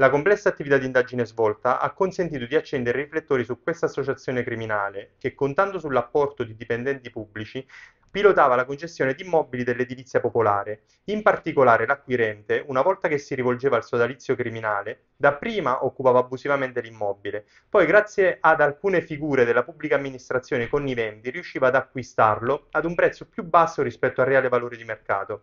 La complessa attività di indagine svolta ha consentito di accendere i riflettori su questa associazione criminale che, contando sull'apporto di dipendenti pubblici, pilotava la concessione di immobili dell'edilizia popolare. In particolare l'acquirente, una volta che si rivolgeva al sodalizio criminale, dapprima occupava abusivamente l'immobile, poi grazie ad alcune figure della pubblica amministrazione conniventi riusciva ad acquistarlo ad un prezzo più basso rispetto al reale valore di mercato.